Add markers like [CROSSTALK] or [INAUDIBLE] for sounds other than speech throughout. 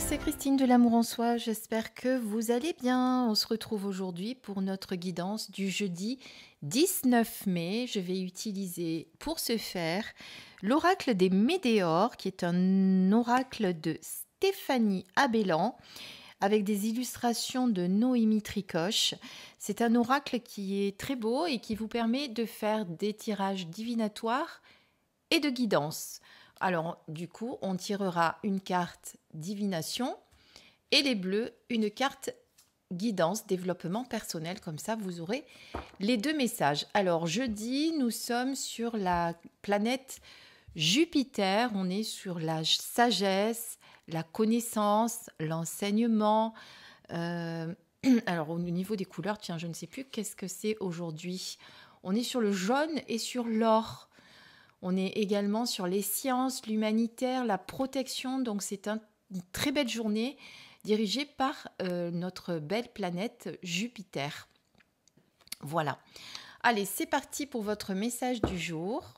c'est Christine de l'amour en soi, j'espère que vous allez bien. On se retrouve aujourd'hui pour notre guidance du jeudi 19 mai. Je vais utiliser pour ce faire l'oracle des Médéores qui est un oracle de Stéphanie Abellan avec des illustrations de Noémie Tricoche. C'est un oracle qui est très beau et qui vous permet de faire des tirages divinatoires et de guidance. Alors, du coup, on tirera une carte divination et les bleus, une carte guidance, développement personnel. Comme ça, vous aurez les deux messages. Alors, jeudi, nous sommes sur la planète Jupiter. On est sur la sagesse, la connaissance, l'enseignement. Euh, [CLEARS THROAT] alors, au niveau des couleurs, tiens, je ne sais plus qu'est-ce que c'est aujourd'hui. On est sur le jaune et sur l'or. On est également sur les sciences, l'humanitaire, la protection. Donc c'est une très belle journée dirigée par euh, notre belle planète Jupiter. Voilà. Allez, c'est parti pour votre message du jour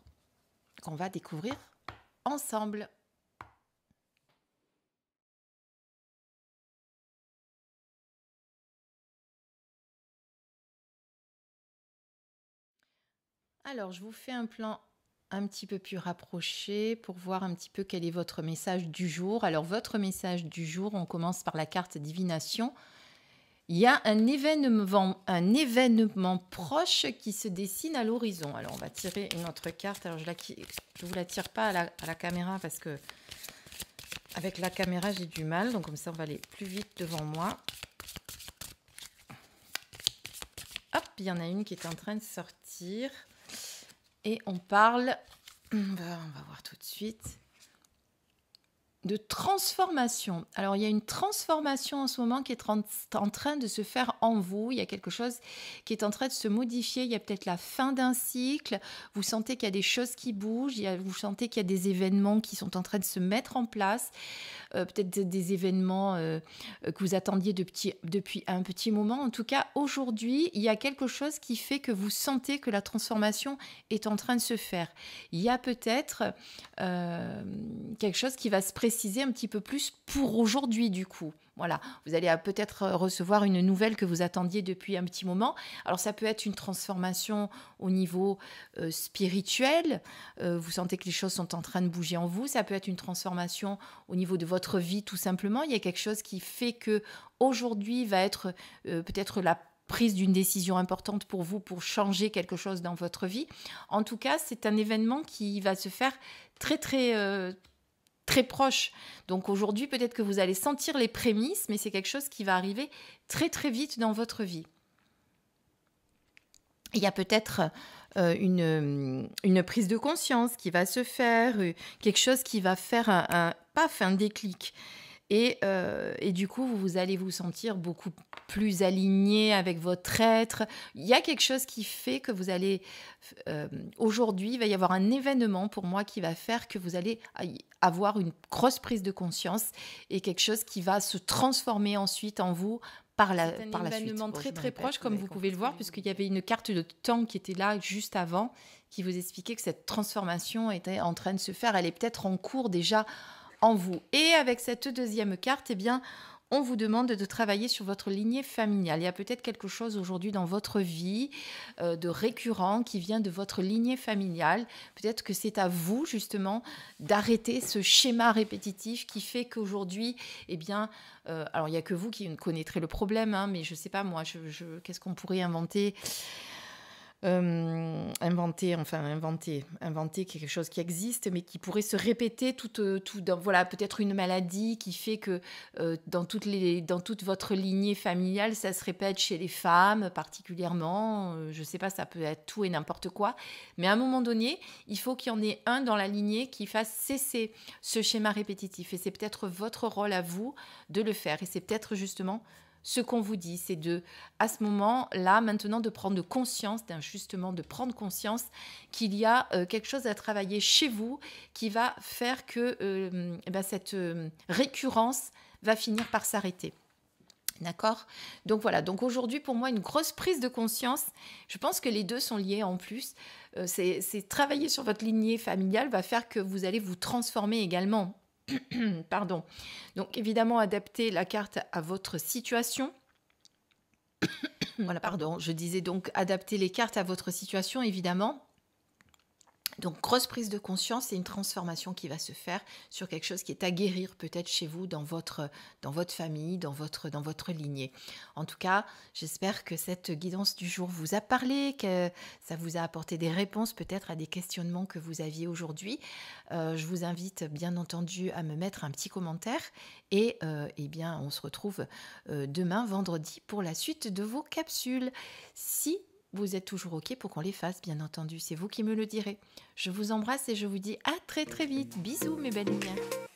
qu'on va découvrir ensemble. Alors, je vous fais un plan un petit peu plus rapproché pour voir un petit peu quel est votre message du jour. Alors votre message du jour, on commence par la carte divination. Il y a un événement, un événement proche qui se dessine à l'horizon. Alors on va tirer une autre carte. Alors je ne vous la tire pas à la, à la, caméra parce que avec la caméra j'ai du mal. Donc comme ça on va aller plus vite devant moi. Hop, il y en a une qui est en train de sortir. Et on parle, on va voir tout de suite de transformation. Alors il y a une transformation en ce moment qui est en train de se faire en vous, il y a quelque chose qui est en train de se modifier, il y a peut-être la fin d'un cycle, vous sentez qu'il y a des choses qui bougent, vous sentez qu'il y a des événements qui sont en train de se mettre en place, euh, peut-être des événements euh, euh, que vous attendiez depuis un petit moment. En tout cas, aujourd'hui, il y a quelque chose qui fait que vous sentez que la transformation est en train de se faire. Il y a peut-être quelque chose qui va se présenter préciser un petit peu plus pour aujourd'hui du coup. Voilà, vous allez euh, peut-être euh, recevoir une nouvelle que vous attendiez depuis un petit moment. Alors ça peut être une transformation au niveau euh, spirituel, vous sentez que les choses sont en train de bouger en vous, ça peut être une transformation au niveau de votre vie tout simplement, il y a quelque chose qui fait que aujourd'hui va être peut-être la prise d'une décision importante pour vous pour changer quelque chose dans votre vie. En tout cas, c'est un événement qui va se faire très très très proche. Donc aujourd'hui, peut-être que vous allez sentir les prémices, mais c'est quelque chose qui va arriver très très vite dans votre vie. Il y a peut-être euh, une, prise de conscience qui va se faire, euh, quelque chose qui va faire un paf, un déclic. Euh, et, du coup, vous allez vous sentir beaucoup plus aligné avec votre être. Il y a quelque chose qui fait que vous allez... Euh, aujourd'hui, il va y avoir un événement pour moi qui va faire que vous allez avoir une grosse prise de conscience et quelque chose qui va se transformer ensuite en vous par la, un par la suite. très très proche, comme vous pouvez le voir, puisqu'il y avait une carte de temps qui était là juste avant, qui vous expliquait que cette transformation était en train de se faire. Elle est peut-être en cours déjà vous. Et avec cette deuxième carte, eh bien, on vous demande de travailler sur votre lignée familiale. Il y a peut-être quelque chose aujourd'hui dans votre vie euh, de récurrent qui vient de votre lignée familiale. Peut-être que c'est à vous justement d'arrêter ce schéma répétitif qui fait qu'aujourd'hui, eh bien, euh, alors il n'y a que vous qui connaîtrez le problème, hein, mais je sais pas moi, qu'est-ce qu'on pourrait inventer euh, inventer, enfin inventer, inventer quelque chose qui existe mais qui pourrait se répéter tout, euh, tout voilà peut-être une maladie qui fait que euh, dans toutes les dans toute votre lignée familiale ça se répète chez les femmes particulièrement, je sais pas ça peut être tout et n'importe quoi, mais à un moment donné il faut qu'il y en ait un dans la lignée qui fasse cesser ce schéma répétitif et c'est peut-être votre rôle à vous de le faire et c'est peut-être justement ce qu'on vous dit, c'est de, à ce moment-là, maintenant, de prendre conscience, justement, de prendre conscience qu'il y a euh, quelque chose à travailler chez vous qui va faire que euh, eh ben, cette euh, récurrence va finir par s'arrêter. D'accord Donc voilà, donc aujourd'hui pour moi une grosse prise de conscience, je pense que les deux sont liés en plus, c'est travailler sur votre lignée familiale va faire que vous allez vous transformer également [CLEARS THROAT] Pardon. Donc évidemment, adapter la carte à votre situation. [CLEARS THROAT] voilà, pardon, je disais donc adapter les cartes à votre situation, évidemment. Donc, grosse prise de conscience et une transformation qui va se faire sur quelque chose qui est à guérir peut-être chez vous, dans votre, dans votre famille, dans votre, dans votre lignée. En tout cas, j'espère que cette guidance du jour vous a parlé, que ça vous a apporté des réponses peut-être à des questionnements que vous aviez aujourd'hui. Euh, je vous invite bien entendu à me mettre un petit commentaire et euh, eh bien, on se retrouve euh, demain vendredi pour la suite de vos capsules. Si vous êtes toujours OK pour qu'on les fasse, bien entendu. C'est vous qui me le direz. Je vous embrasse et je vous dis à très très vite. Bisous mes belles lumières.